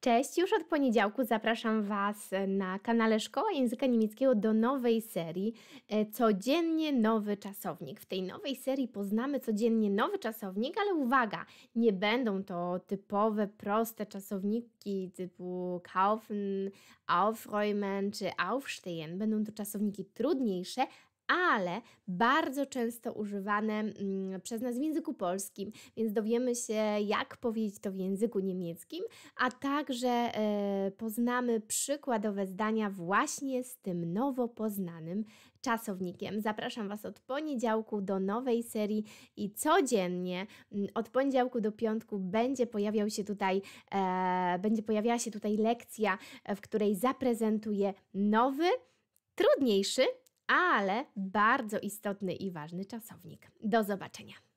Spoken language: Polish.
Cześć, już od poniedziałku zapraszam Was na kanale Szkoła Języka Niemieckiego do nowej serii e, Codziennie Nowy Czasownik. W tej nowej serii poznamy codziennie nowy czasownik, ale uwaga, nie będą to typowe, proste czasowniki typu kaufen, aufräumen czy aufstehen. Będą to czasowniki trudniejsze, ale bardzo często używane mm, przez nas w języku polskim, więc dowiemy się, jak powiedzieć to w języku niemieckim, a także e, poznamy przykładowe zdania właśnie z tym nowo poznanym czasownikiem. Zapraszam Was od poniedziałku do nowej serii i codziennie mm, od poniedziałku do piątku będzie pojawiał się tutaj, e, będzie pojawiała się tutaj lekcja, e, w której zaprezentuję nowy, trudniejszy ale bardzo istotny i ważny czasownik. Do zobaczenia.